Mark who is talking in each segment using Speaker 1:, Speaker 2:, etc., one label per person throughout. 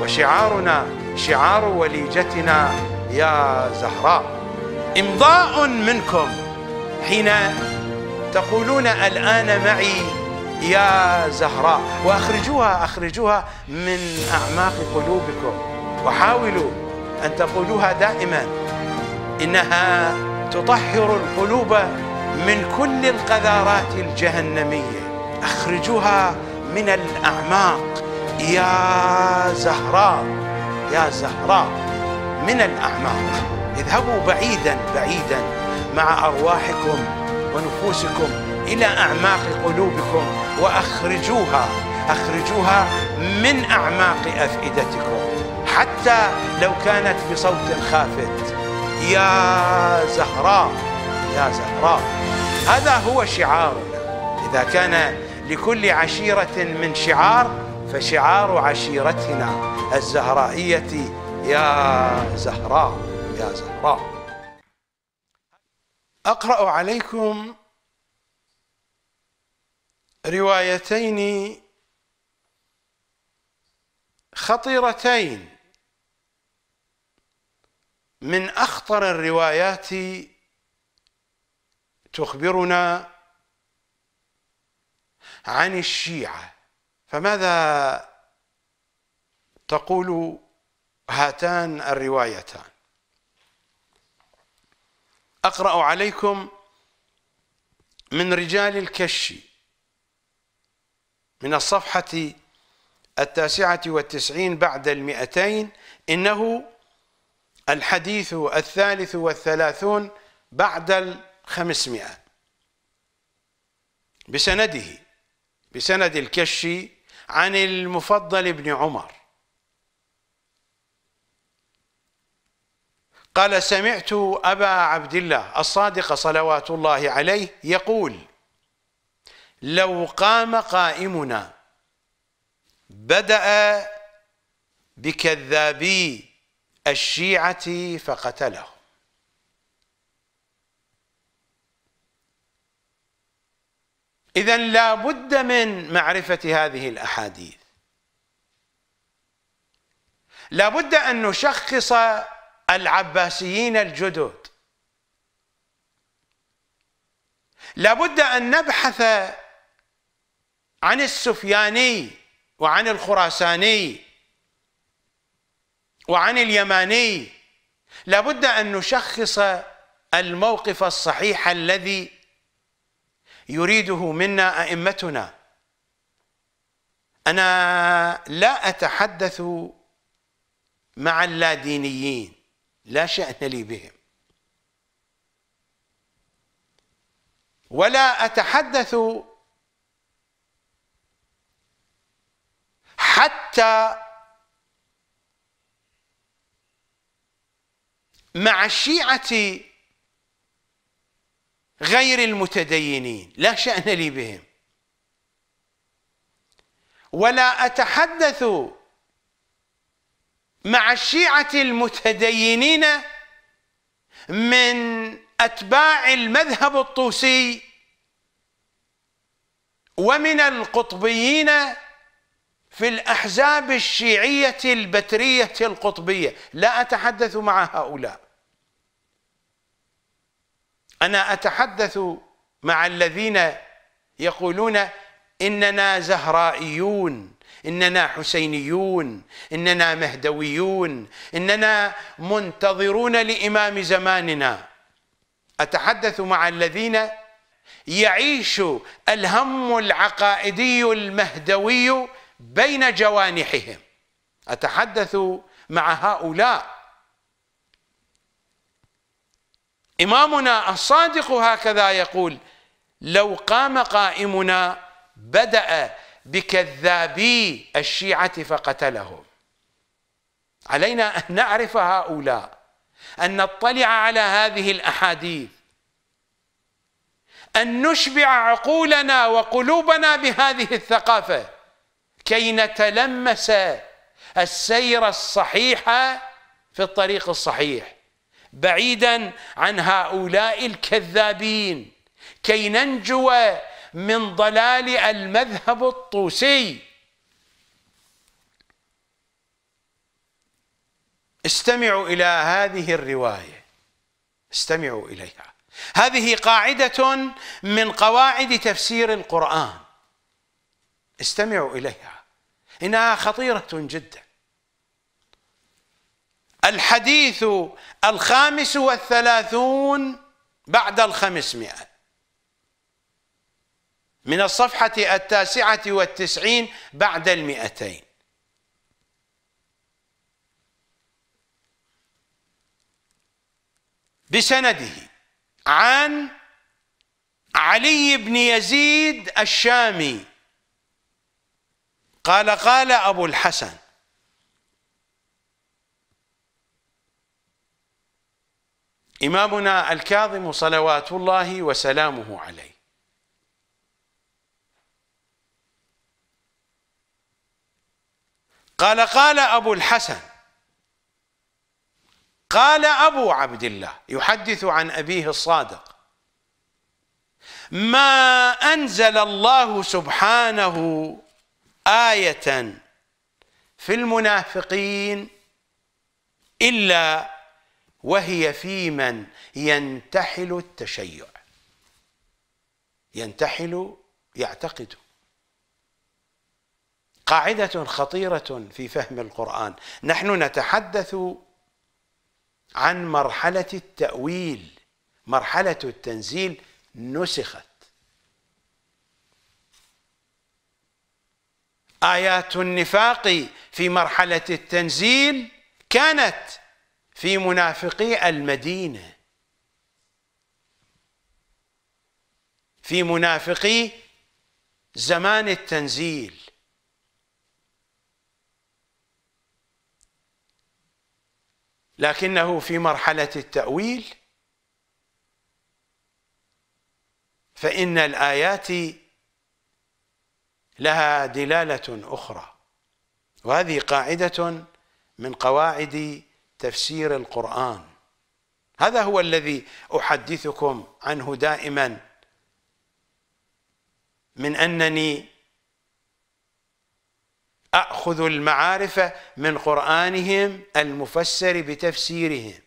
Speaker 1: وشعارنا شعار وليجتنا يا زهراء إمضاء منكم حين تقولون الآن معي يا زهراء وأخرجوها أخرجوها من أعماق قلوبكم وحاولوا أن تقولوها دائما إنها تطهر القلوب من كل القذارات الجهنمية أخرجوها من الأعماق يا زهراء يا زهراء من الأعماق اذهبوا بعيدا بعيدا مع أرواحكم ونفوسكم إلى أعماق قلوبكم وأخرجوها أخرجوها من أعماق أفئدتكم حتى لو كانت بصوت خافت يا زهراء يا زهراء هذا هو شعارنا إذا كان لكل عشيرة من شعار فشعار عشيرتنا الزهرائية يا زهراء يا زهراء أقرأ عليكم روايتين خطيرتين من أخطر الروايات تخبرنا عن الشيعة فماذا تقول هاتان الروايتان أقرأ عليكم من رجال الكش من الصفحة التاسعة والتسعين بعد المئتين إنه الحديث الثالث والثلاثون بعد الخمسمائة بسنده بسند الكشي عن المفضل بن عمر قال سمعت أبا عبد الله الصادق صلوات الله عليه يقول لو قام قائمنا بدأ بكذابي الشيعة فقتله إذا لا بد من معرفة هذه الأحاديث لا بد أن نشخص العباسيين الجدد لا بد أن نبحث عن السفياني وعن الخراساني وعن اليماني لابد أن نشخص الموقف الصحيح الذي يريده منا ائمتنا انا لا اتحدث مع اللادينيين لا شان لي بهم ولا اتحدث حتى مع الشيعه غير المتدينين لا شأن لي بهم ولا أتحدث مع الشيعة المتدينين من أتباع المذهب الطوسي ومن القطبيين في الأحزاب الشيعية البترية القطبية لا أتحدث مع هؤلاء أنا أتحدث مع الذين يقولون إننا زهرائيون إننا حسينيون إننا مهدويون إننا منتظرون لإمام زماننا أتحدث مع الذين يعيش الهم العقائدي المهدوي بين جوانحهم أتحدث مع هؤلاء إمامنا الصادق هكذا يقول لو قام قائمنا بدأ بكذابي الشيعة فقتلهم علينا أن نعرف هؤلاء أن نطلع على هذه الأحاديث أن نشبع عقولنا وقلوبنا بهذه الثقافة كي نتلمس السير الصحيح في الطريق الصحيح بعيدا عن هؤلاء الكذابين كي ننجو من ضلال المذهب الطوسي استمعوا إلى هذه الرواية استمعوا إليها هذه قاعدة من قواعد تفسير القرآن استمعوا إليها إنها خطيرة جدا الحديث الخامس والثلاثون بعد الخمسمائة من الصفحة التاسعة والتسعين بعد المئتين بسنده عن علي بن يزيد الشامي قال قال أبو الحسن إمامنا الكاظم صلوات الله وسلامه عليه قال قال أبو الحسن قال أبو عبد الله يحدث عن أبيه الصادق ما أنزل الله سبحانه آية في المنافقين إلا وهي في من ينتحل التشيع ينتحل يعتقد قاعدة خطيرة في فهم القرآن نحن نتحدث عن مرحلة التأويل مرحلة التنزيل نسخت آيات النفاق في مرحلة التنزيل كانت في منافقي المدينة في منافقي زمان التنزيل لكنه في مرحلة التأويل فإن الآيات لها دلالة أخرى وهذه قاعدة من قواعد تفسير القرآن هذا هو الذي أحدثكم عنه دائما من أنني أخذ المعارف من قرآنهم المفسر بتفسيرهم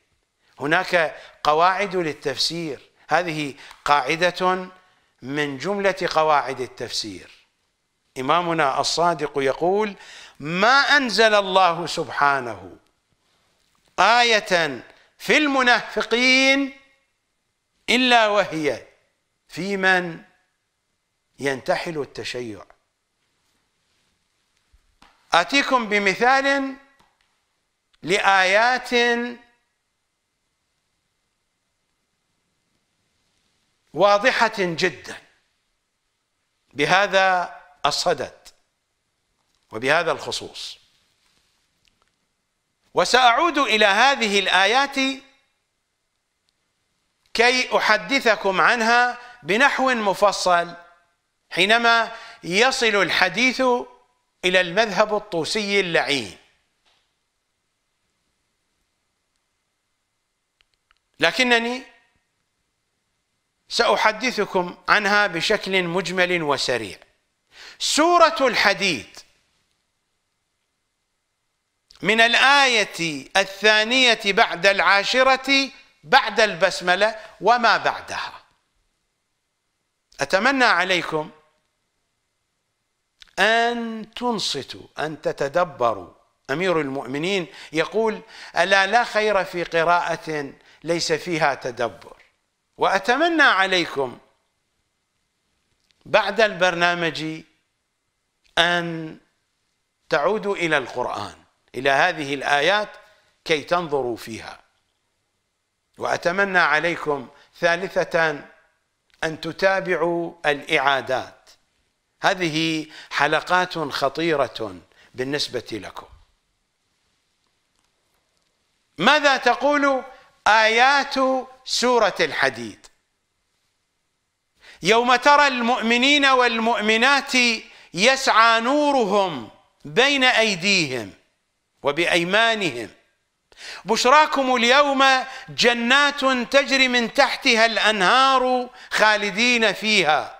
Speaker 1: هناك قواعد للتفسير هذه قاعدة من جملة قواعد التفسير إمامنا الصادق يقول ما أنزل الله سبحانه آية في المنافقين إلا وهي في من ينتحل التشيع آتيكم بمثال لآيات واضحة جدا بهذا الصدد وبهذا الخصوص وسأعود إلى هذه الآيات كي أحدثكم عنها بنحو مفصل حينما يصل الحديث إلى المذهب الطوسي اللعين لكنني سأحدثكم عنها بشكل مجمل وسريع سورة الحديد من الآية الثانية بعد العاشرة بعد البسملة وما بعدها أتمنى عليكم أن تنصتوا أن تتدبروا أمير المؤمنين يقول ألا لا خير في قراءة ليس فيها تدبر وأتمنى عليكم بعد البرنامج أن تعودوا إلى القرآن إلى هذه الآيات كي تنظروا فيها وأتمنى عليكم ثالثة أن تتابعوا الإعادات هذه حلقات خطيرة بالنسبة لكم ماذا تقول آيات سورة الحديد يوم ترى المؤمنين والمؤمنات يسعى نورهم بين أيديهم وبأيمانهم بشراكم اليوم جنات تجري من تحتها الأنهار خالدين فيها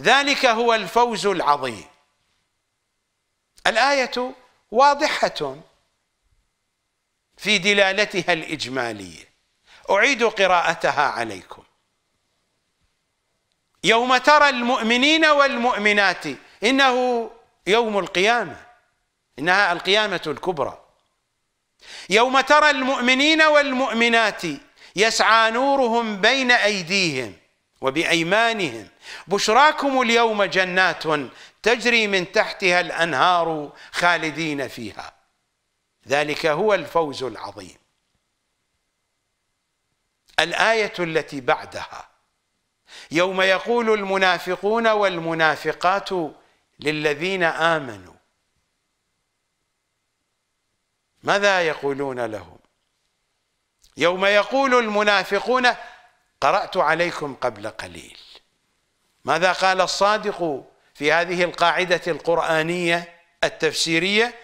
Speaker 1: ذلك هو الفوز العظيم الآية واضحة في دلالتها الإجمالية أعيد قراءتها عليكم يوم ترى المؤمنين والمؤمنات إنه يوم القيامة إنها القيامة الكبرى يوم ترى المؤمنين والمؤمنات يسعى نورهم بين أيديهم وبأيمانهم بشراكم اليوم جنات تجري من تحتها الأنهار خالدين فيها ذلك هو الفوز العظيم الآية التي بعدها يوم يقول المنافقون والمنافقات للذين آمنوا ماذا يقولون لهم يوم يقول المنافقون قرأت عليكم قبل قليل ماذا قال الصادق في هذه القاعدة القرآنية التفسيرية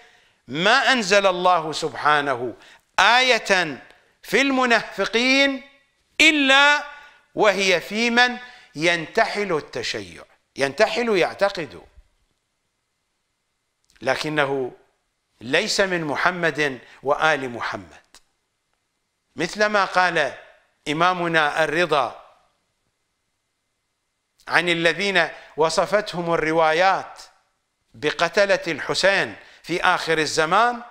Speaker 1: ما أنزل الله سبحانه آية في المنافقين إلا وهي في من ينتحل التشيع ينتحل يعتقد لكنه ليس من محمد وآل محمد مثلما قال إمامنا الرضا عن الذين وصفتهم الروايات بقتلة الحسين في آخر الزمان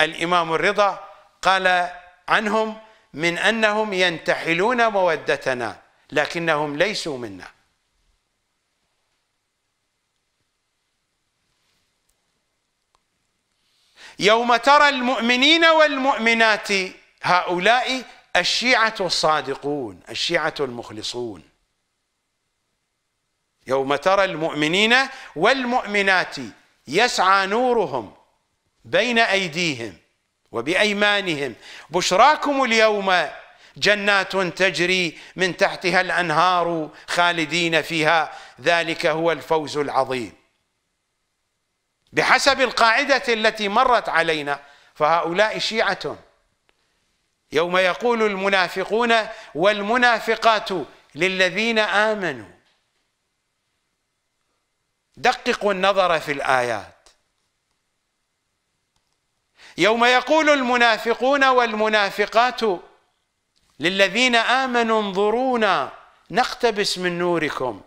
Speaker 1: الإمام الرضا قال عنهم من أنهم ينتحلون مودتنا لكنهم ليسوا منا يوم ترى المؤمنين والمؤمنات هؤلاء الشيعة الصادقون الشيعة المخلصون يوم ترى المؤمنين والمؤمنات يسعى نورهم بين أيديهم وبأيمانهم بشراكم اليوم جنات تجري من تحتها الأنهار خالدين فيها ذلك هو الفوز العظيم بحسب القاعدة التي مرت علينا فهؤلاء شيعة يوم يقول المنافقون والمنافقات للذين آمنوا دققوا النظر في الآيات يوم يقول المنافقون والمنافقات للذين آمنوا انظرونا نقتبس من نوركم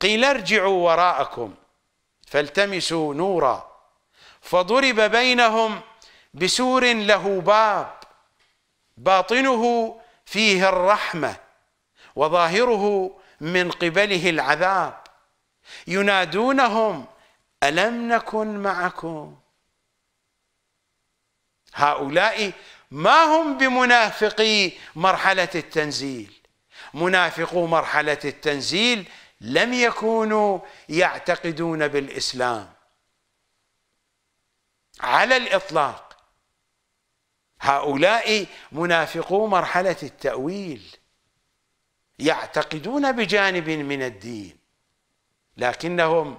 Speaker 1: قيل ارجعوا وراءكم فالتمسوا نورا فضرب بينهم بسور له باب باطنه فيه الرحمه وظاهره من قبله العذاب ينادونهم الم نكن معكم هؤلاء ما هم بمنافقي مرحله التنزيل منافقو مرحله التنزيل لم يكونوا يعتقدون بالإسلام على الإطلاق هؤلاء منافقو مرحلة التأويل يعتقدون بجانب من الدين لكنهم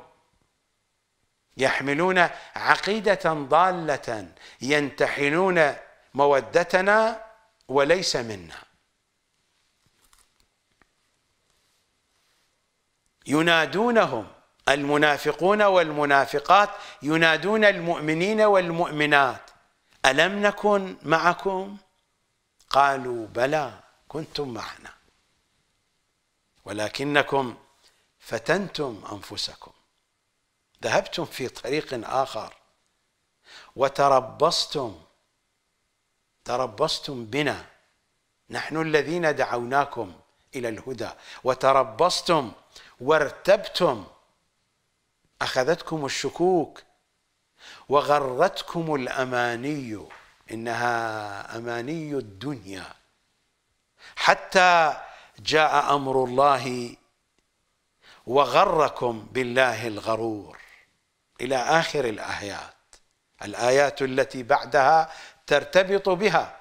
Speaker 1: يحملون عقيدة ضالة ينتحلون مودتنا وليس منا ينادونهم المنافقون والمنافقات ينادون المؤمنين والمؤمنات ألم نكن معكم قالوا بلى كنتم معنا ولكنكم فتنتم أنفسكم ذهبتم في طريق آخر وتربصتم تربصتم بنا نحن الذين دعوناكم إلى الهدى وتربصتم وارتبتم اخذتكم الشكوك وغرتكم الاماني انها اماني الدنيا حتى جاء امر الله وغركم بالله الغرور الى اخر الايات الايات التي بعدها ترتبط بها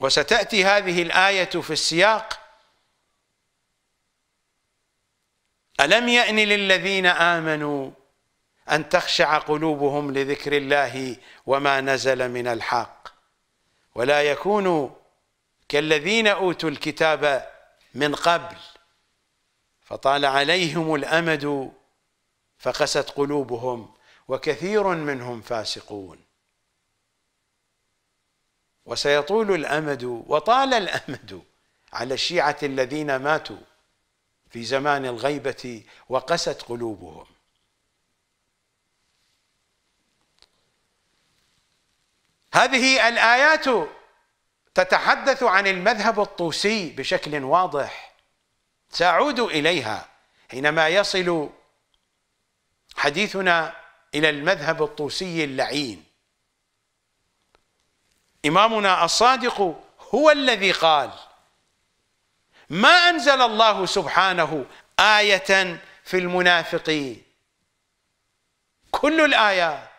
Speaker 1: وستاتي هذه الايه في السياق ألم يأن للذين آمنوا أن تخشع قلوبهم لذكر الله وما نزل من الحق ولا يكونوا كالذين أوتوا الكتاب من قبل فطال عليهم الأمد فقست قلوبهم وكثير منهم فاسقون وسيطول الأمد وطال الأمد على الشيعة الذين ماتوا في زمان الغيبة وقست قلوبهم هذه الآيات تتحدث عن المذهب الطوسي بشكل واضح سأعود إليها حينما يصل حديثنا إلى المذهب الطوسي اللعين إمامنا الصادق هو الذي قال ما أنزل الله سبحانه آية في المنافق كل الآيات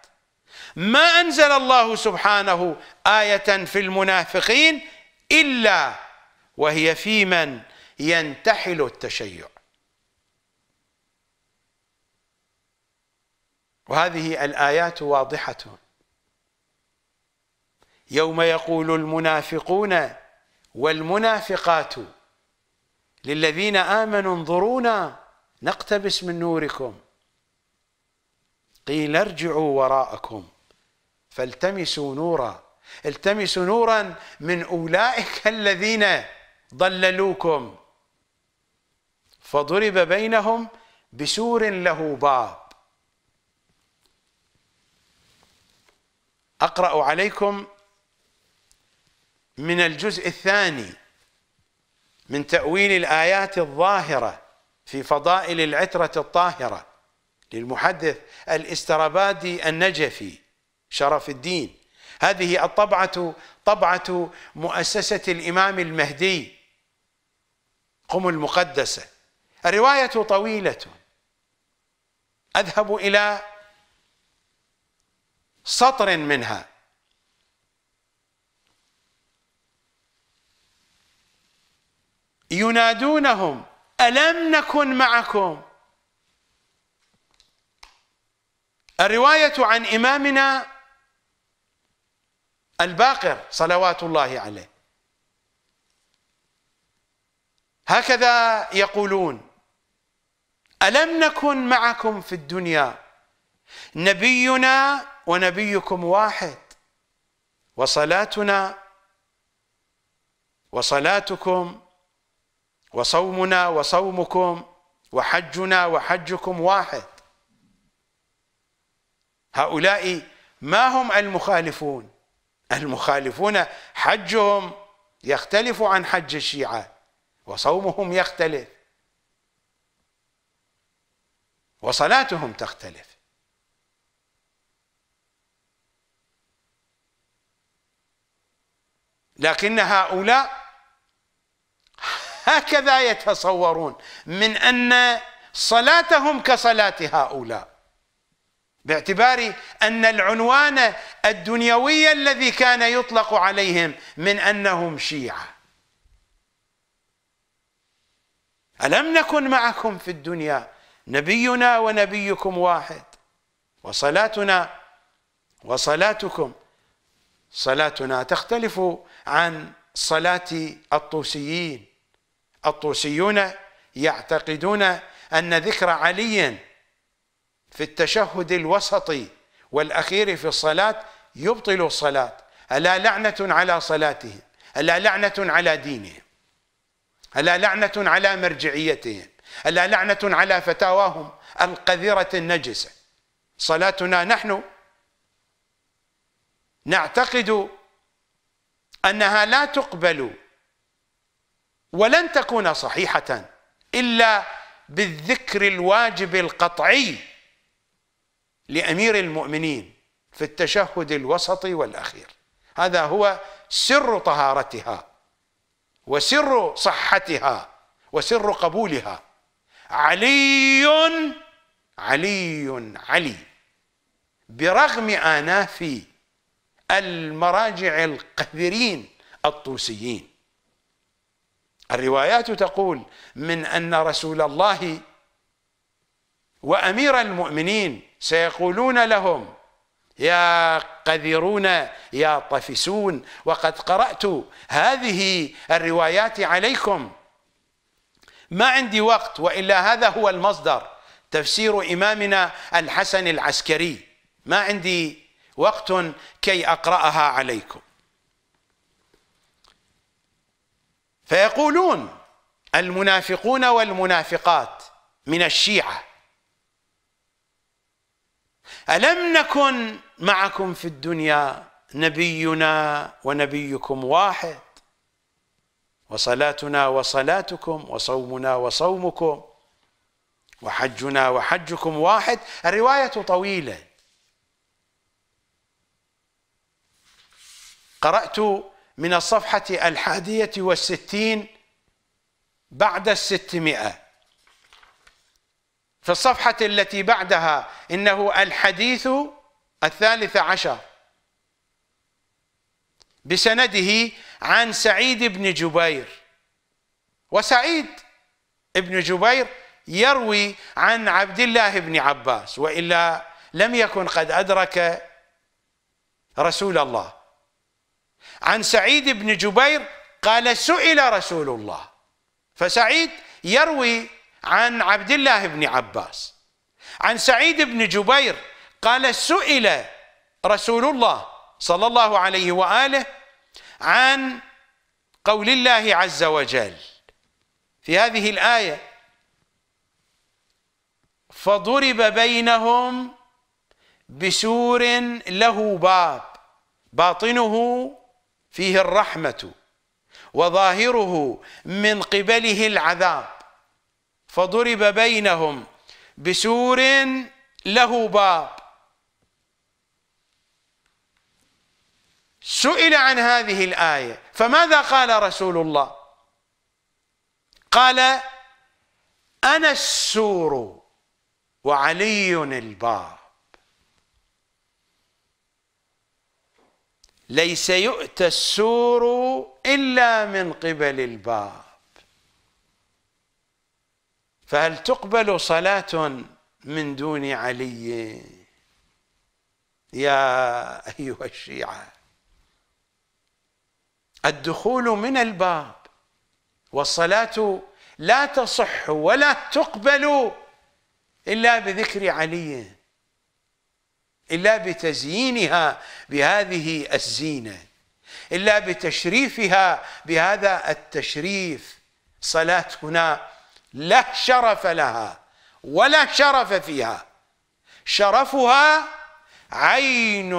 Speaker 1: ما أنزل الله سبحانه آية في المنافقين إلا وهي في من ينتحل التشيع وهذه الآيات واضحة يوم يقول المنافقون والمنافقات للذين آمنوا انظرونا نقتبس من نوركم قيل ارجعوا وراءكم فالتمسوا نورا التمسوا نورا من أولئك الذين ضللوكم فضرب بينهم بسور له باب أقرأ عليكم من الجزء الثاني من تأويل الآيات الظاهرة في فضائل العترة الطاهرة للمحدث الاسترابادي النجفي شرف الدين هذه الطبعة طبعة مؤسسة الإمام المهدي قم المقدسة الرواية طويلة أذهب إلى سطر منها ينادونهم ألم نكن معكم الرواية عن إمامنا الباقر صلوات الله عليه هكذا يقولون ألم نكن معكم في الدنيا نبينا ونبيكم واحد وصلاتنا وصلاتكم وصومنا وصومكم وحجنا وحجكم واحد هؤلاء ما هم المخالفون المخالفون حجهم يختلف عن حج الشيعة وصومهم يختلف وصلاتهم تختلف لكن هؤلاء هكذا يتصورون من أن صلاتهم كصلاة هؤلاء باعتبار أن العنوان الدنيوي الذي كان يطلق عليهم من أنهم شيعة ألم نكن معكم في الدنيا نبينا ونبيكم واحد وصلاتنا وصلاتكم صلاتنا تختلف عن صلاة الطوسيين الطوسيون يعتقدون أن ذكر علي في التشهد الوسطي والأخير في الصلاة يبطل الصلاة ألا لعنة على صلاتهم ألا لعنة على دينهم ألا لعنة على مرجعيتهم ألا لعنة على فتاواهم القذرة النجسة صلاتنا نحن نعتقد أنها لا تقبل ولن تكون صحيحة إلا بالذكر الواجب القطعي لأمير المؤمنين في التشهد الوسطي والأخير هذا هو سر طهارتها وسر صحتها وسر قبولها علي علي علي برغم آناف المراجع القذرين الطوسيين الروايات تقول من أن رسول الله وأمير المؤمنين سيقولون لهم يا قذرون يا طفسون وقد قرأت هذه الروايات عليكم ما عندي وقت وإلا هذا هو المصدر تفسير إمامنا الحسن العسكري ما عندي وقت كي أقرأها عليكم فيقولون المنافقون والمنافقات من الشيعة ألم نكن معكم في الدنيا نبينا ونبيكم واحد وصلاتنا وصلاتكم وصومنا وصومكم وحجنا وحجكم واحد الرواية طويلة قرأت من الصفحة الحادية والستين بعد الستمائة في الصفحة التي بعدها إنه الحديث الثالث عشر بسنده عن سعيد بن جبير وسعيد بن جبير يروي عن عبد الله بن عباس وإلا لم يكن قد أدرك رسول الله عن سعيد بن جبير قال سئل رسول الله فسعيد يروي عن عبد الله بن عباس عن سعيد بن جبير قال سئل رسول الله صلى الله عليه وآله عن قول الله عز وجل في هذه الآية فضرب بينهم بسور له باب باطنه فيه الرحمة وظاهره من قبله العذاب فضرب بينهم بسور له باب سئل عن هذه الآية فماذا قال رسول الله قال أنا السور وعلي الباب ليس يؤتى السور إلا من قبل الباب فهل تقبل صلاة من دون علي يا أيها الشيعة الدخول من الباب والصلاة لا تصح ولا تقبل إلا بذكر علي إلا بتزيينها بهذه الزينة إلا بتشريفها بهذا التشريف صلاتنا لا شرف لها ولا شرف فيها شرفها عين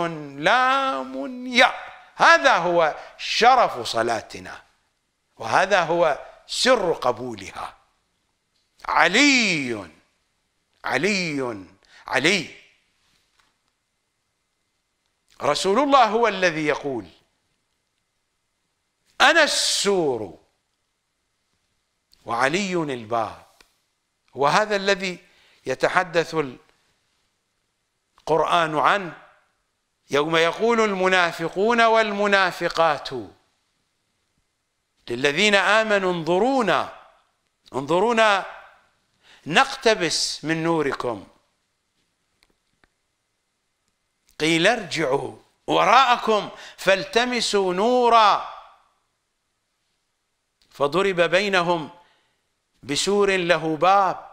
Speaker 1: لام ياء هذا هو شرف صلاتنا وهذا هو سر قبولها علي علي علي رسول الله هو الذي يقول أنا السور وعلي الباب وهذا الذي يتحدث القرآن عنه يوم يقول المنافقون والمنافقات للذين آمنوا انظرونا انظرونا نقتبس من نوركم قيل ارجعوا وراءكم فالتمسوا نورا فضرب بينهم بسور له باب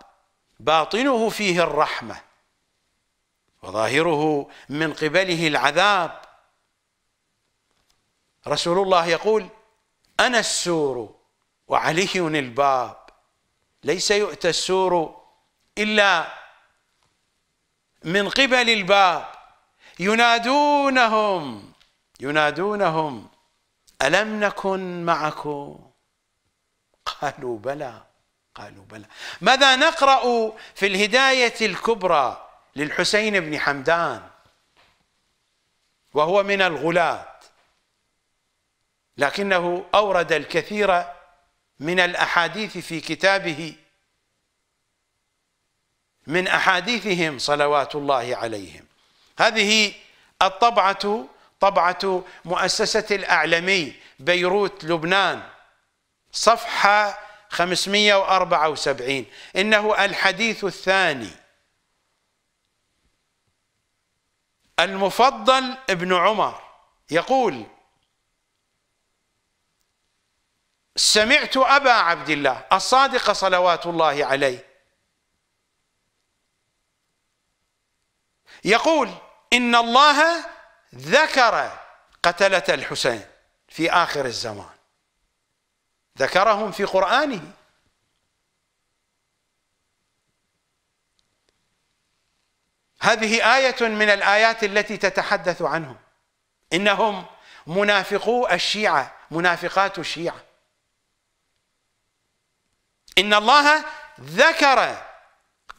Speaker 1: باطنه فيه الرحمه وظاهره من قبله العذاب رسول الله يقول انا السور وعلي الباب ليس يؤتى السور الا من قبل الباب ينادونهم ينادونهم ألم نكن معكم قالوا بلى قالوا بلى ماذا نقرأ في الهداية الكبرى للحسين بن حمدان وهو من الغلاة لكنه أورد الكثير من الأحاديث في كتابه من أحاديثهم صلوات الله عليهم هذه الطبعة طبعة مؤسسة الأعلمي بيروت لبنان صفحة 574 إنه الحديث الثاني المفضل ابن عمر يقول سمعت أبا عبد الله الصادق صلوات الله عليه يقول إن الله ذكر قتلة الحسين في آخر الزمان ذكرهم في قرآنه هذه آية من الآيات التي تتحدث عنهم إنهم منافقو الشيعة منافقات الشيعة إن الله ذكر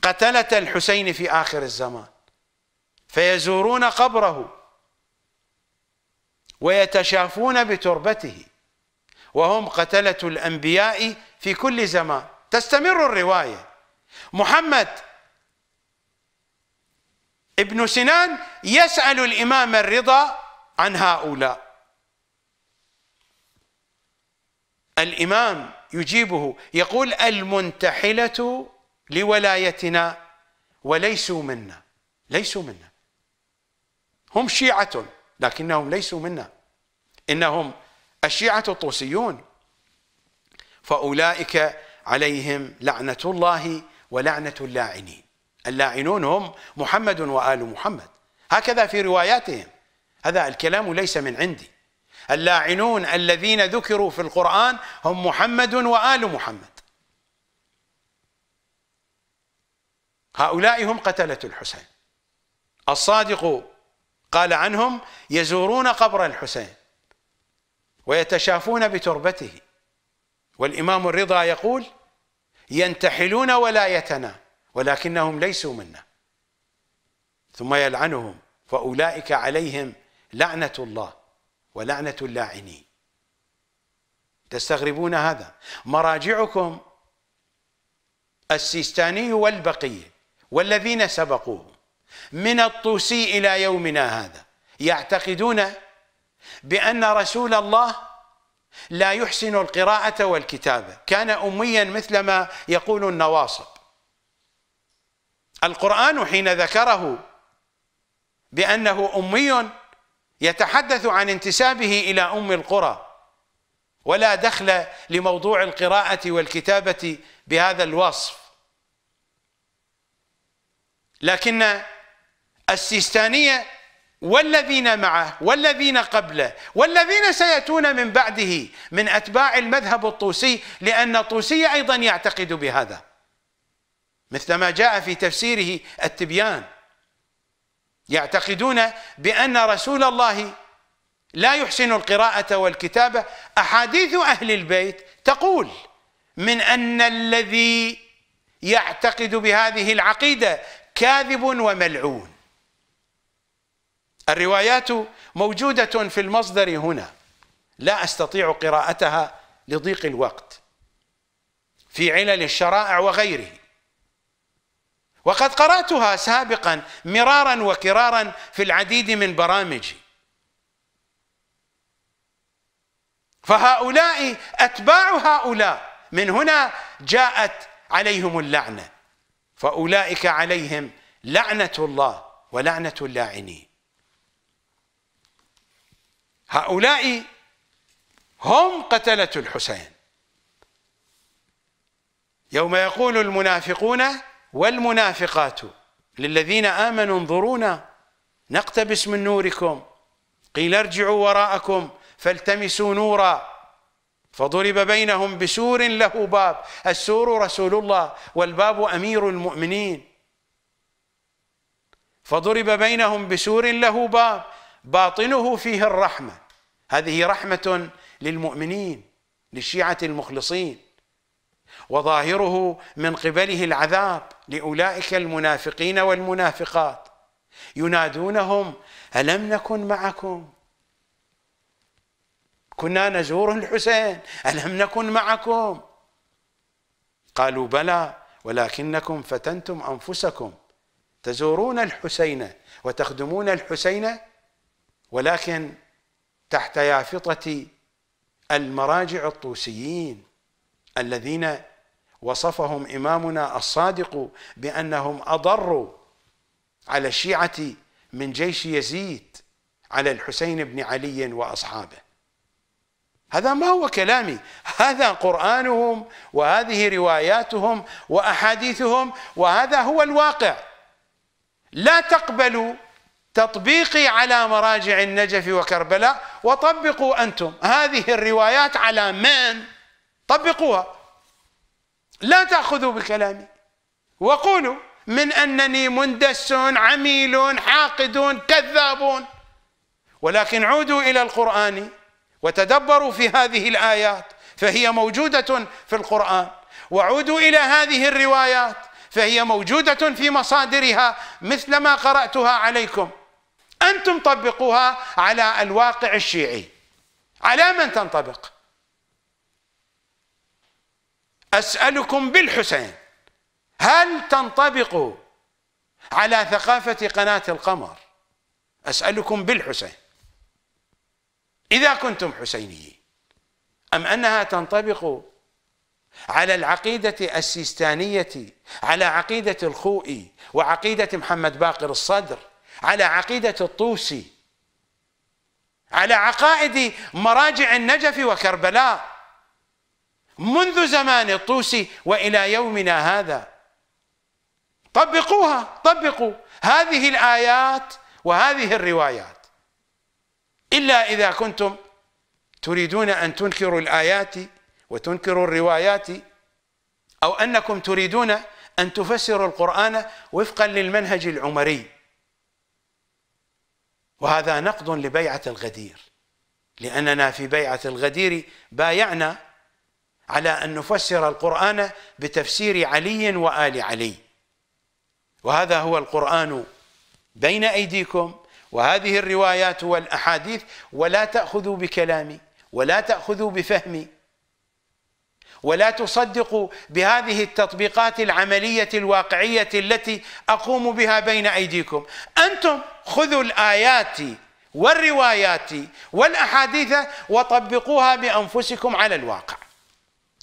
Speaker 1: قتلة الحسين في آخر الزمان فيزورون قبره ويتشافون بتربته وهم قتلة الأنبياء في كل زمان تستمر الرواية محمد ابن سنان يسأل الإمام الرضا عن هؤلاء الإمام يجيبه يقول المنتحلة لولايتنا وليسوا منا ليسوا منا هم شيعة لكنهم ليسوا منا إنهم الشيعة الطوسيون فأولئك عليهم لعنة الله ولعنة اللاعنين اللاعنون هم محمد وآل محمد هكذا في رواياتهم هذا الكلام ليس من عندي اللاعنون الذين ذكروا في القرآن هم محمد وآل محمد هؤلاء هم قتلة الحسين الصادق قال عنهم يزورون قبر الحسين ويتشافون بتربته والإمام الرضا يقول ينتحلون ولايتنا ولكنهم ليسوا منا ثم يلعنهم فأولئك عليهم لعنة الله ولعنة اللاعنين تستغربون هذا مراجعكم السيستاني والبقية والذين سبقوه من الطوسي إلى يومنا هذا يعتقدون بأن رسول الله لا يحسن القراءة والكتابة كان أميا مثلما يقول النواصب القرآن حين ذكره بأنه أمي يتحدث عن انتسابه إلى أم القرى ولا دخل لموضوع القراءة والكتابة بهذا الوصف لكن السيستانية والذين معه والذين قبله والذين سيأتون من بعده من أتباع المذهب الطوسي لأن الطوسي أيضا يعتقد بهذا مثلما جاء في تفسيره التبيان يعتقدون بأن رسول الله لا يحسن القراءة والكتابة أحاديث أهل البيت تقول من أن الذي يعتقد بهذه العقيدة كاذب وملعون الروايات موجودة في المصدر هنا لا أستطيع قراءتها لضيق الوقت في علل الشرائع وغيره وقد قرأتها سابقا مرارا وكرارا في العديد من برامجي فهؤلاء أتباع هؤلاء من هنا جاءت عليهم اللعنة فأولئك عليهم لعنة الله ولعنة اللاعنين هؤلاء هم قتلة الحسين يوم يقول المنافقون والمنافقات للذين آمنوا انظرونا نقتبس من نوركم قيل ارجعوا وراءكم فالتمسوا نورا فضرب بينهم بسور له باب السور رسول الله والباب أمير المؤمنين فضرب بينهم بسور له باب باطنه فيه الرحمة هذه رحمة للمؤمنين للشيعة المخلصين وظاهره من قبله العذاب لأولئك المنافقين والمنافقات ينادونهم ألم نكن معكم كنا نزور الحسين ألم نكن معكم قالوا بلى ولكنكم فتنتم أنفسكم تزورون الحسين وتخدمون الحسين ولكن تحت يافطة المراجع الطوسيين الذين وصفهم إمامنا الصادق بأنهم أضروا على الشيعة من جيش يزيد على الحسين بن علي وأصحابه هذا ما هو كلامي هذا قرآنهم وهذه رواياتهم وأحاديثهم وهذا هو الواقع لا تقبلوا تطبيقي على مراجع النجف وكربلاء وطبقوا أنتم هذه الروايات على من طبقوها لا تأخذوا بكلامي وقولوا من أنني مندس عميل حاقد كذاب ولكن عودوا إلى القرآن وتدبروا في هذه الآيات فهي موجودة في القرآن وعودوا إلى هذه الروايات فهي موجودة في مصادرها مثل ما قرأتها عليكم أنتم طبقوها على الواقع الشيعي على من تنطبق أسألكم بالحسين هل تنطبق على ثقافة قناة القمر أسألكم بالحسين إذا كنتم حسينيين أم أنها تنطبق على العقيدة السيستانية على عقيدة الخوئي وعقيدة محمد باقر الصدر على عقيدة الطوسي على عقائد مراجع النجف وكربلاء منذ زمان الطوسي وإلى يومنا هذا طبقوها طبقوا هذه الآيات وهذه الروايات إلا إذا كنتم تريدون أن تنكروا الآيات وتنكروا الروايات أو أنكم تريدون أن تفسروا القرآن وفقا للمنهج العمري وهذا نقد لبيعة الغدير لأننا في بيعة الغدير بايعنا على أن نفسر القرآن بتفسير علي وآل علي وهذا هو القرآن بين أيديكم وهذه الروايات والأحاديث ولا تأخذوا بكلامي ولا تأخذوا بفهمي ولا تصدقوا بهذه التطبيقات العملية الواقعية التي أقوم بها بين أيديكم أنتم خذوا الآيات والروايات والأحاديث وطبقوها بأنفسكم على الواقع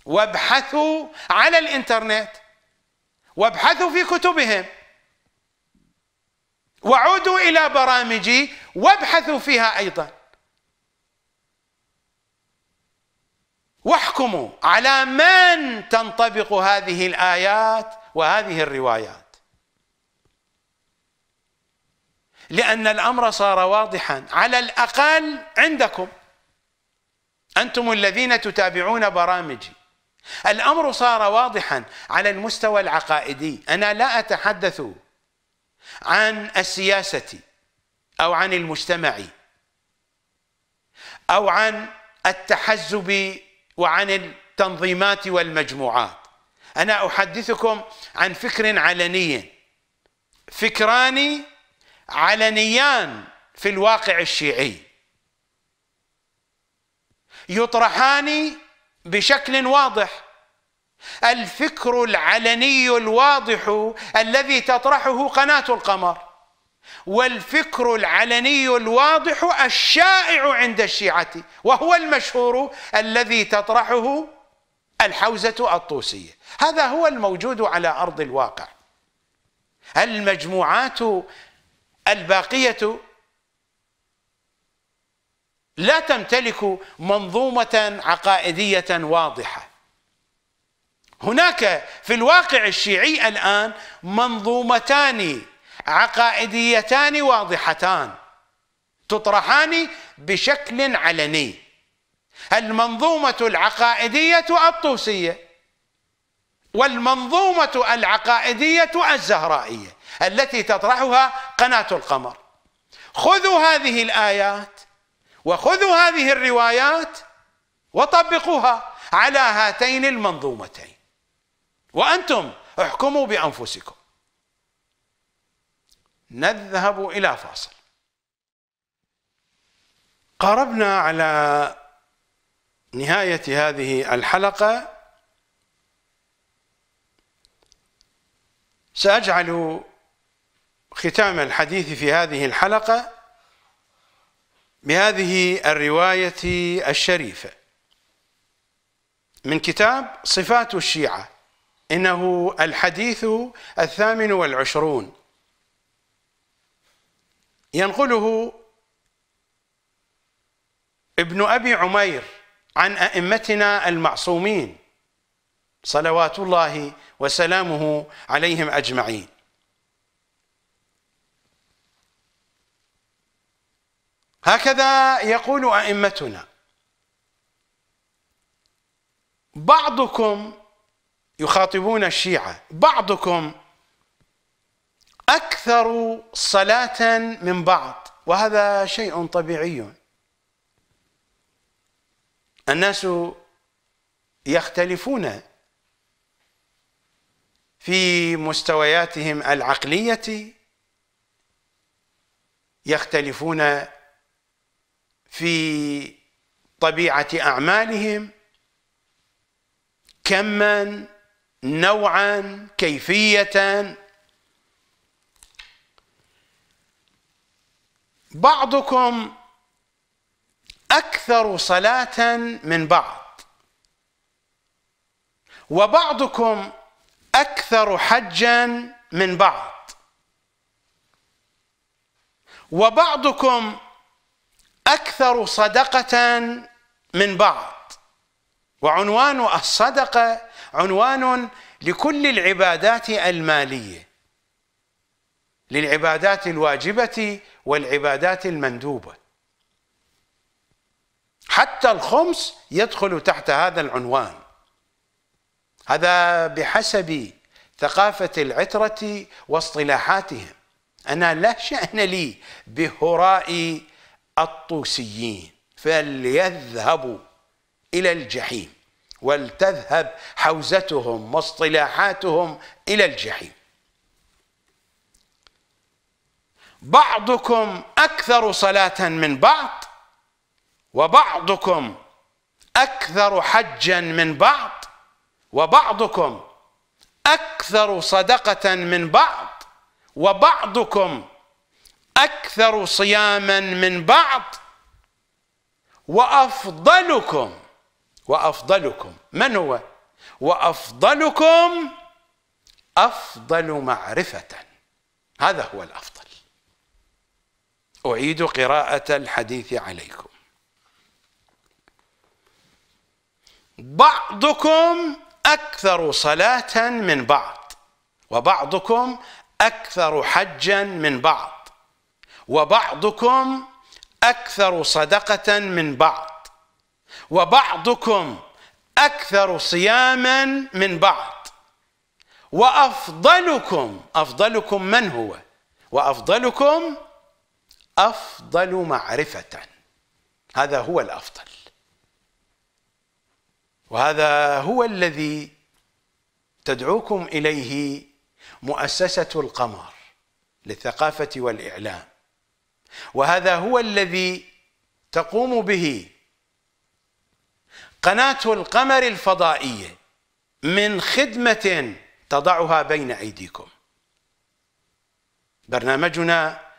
Speaker 1: وابحثوا على الإنترنت وابحثوا في كتبهم وعودوا إلى برامجي وابحثوا فيها أيضاً يحكم على من تنطبق هذه الآيات وهذه الروايات لأن الأمر صار واضحا على الأقل عندكم أنتم الذين تتابعون برامجي الأمر صار واضحا على المستوى العقائدي أنا لا أتحدث عن السياسة أو عن المجتمع أو عن التحزب وعن التنظيمات والمجموعات أنا أحدثكم عن فكر علني فكران علنيان في الواقع الشيعي يطرحان بشكل واضح الفكر العلني الواضح الذي تطرحه قناة القمر والفكر العلني الواضح الشائع عند الشيعة وهو المشهور الذي تطرحه الحوزة الطوسية هذا هو الموجود على أرض الواقع المجموعات الباقية لا تمتلك منظومة عقائدية واضحة هناك في الواقع الشيعي الآن منظومتان عقائديتان واضحتان تطرحان بشكل علني المنظومة العقائدية الطوسية والمنظومة العقائدية الزهرائية التي تطرحها قناة القمر خذوا هذه الآيات وخذوا هذه الروايات وطبقوها على هاتين المنظومتين وأنتم احكموا بأنفسكم نذهب إلى فاصل قاربنا على نهاية هذه الحلقة سأجعل ختام الحديث في هذه الحلقة بهذه الرواية الشريفة من كتاب صفات الشيعة إنه الحديث الثامن والعشرون ينقله ابن أبي عمير عن أئمتنا المعصومين صلوات الله وسلامه عليهم أجمعين هكذا يقول أئمتنا بعضكم يخاطبون الشيعة بعضكم أكثر صلاة من بعض وهذا شيء طبيعي الناس يختلفون في مستوياتهم العقلية يختلفون في طبيعة أعمالهم كما نوعا كيفية بعضكم اكثر صلاه من بعض وبعضكم اكثر حجا من بعض وبعضكم اكثر صدقه من بعض وعنوان الصدقه عنوان لكل العبادات الماليه للعبادات الواجبه والعبادات المندوبة حتى الخمس يدخل تحت هذا العنوان هذا بحسب ثقافة العترة واصطلاحاتهم أنا لا شأن لي بهراء الطوسيين فليذهبوا إلى الجحيم ولتذهب حوزتهم واصطلاحاتهم إلى الجحيم بعضكم اكثر صلاه من بعض وبعضكم اكثر حجا من بعض وبعضكم اكثر صدقه من بعض وبعضكم اكثر صياما من بعض وافضلكم وافضلكم من هو وافضلكم افضل معرفه هذا هو الافضل أعيد قراءة الحديث عليكم بعضكم أكثر صلاة من بعض وبعضكم أكثر حجا من بعض وبعضكم أكثر صدقة من بعض وبعضكم أكثر صياما من بعض وأفضلكم أفضلكم من هو وأفضلكم أفضل معرفة هذا هو الأفضل وهذا هو الذي تدعوكم إليه مؤسسة القمر للثقافة والإعلام وهذا هو الذي تقوم به قناة القمر الفضائية من خدمة تضعها بين أيديكم برنامجنا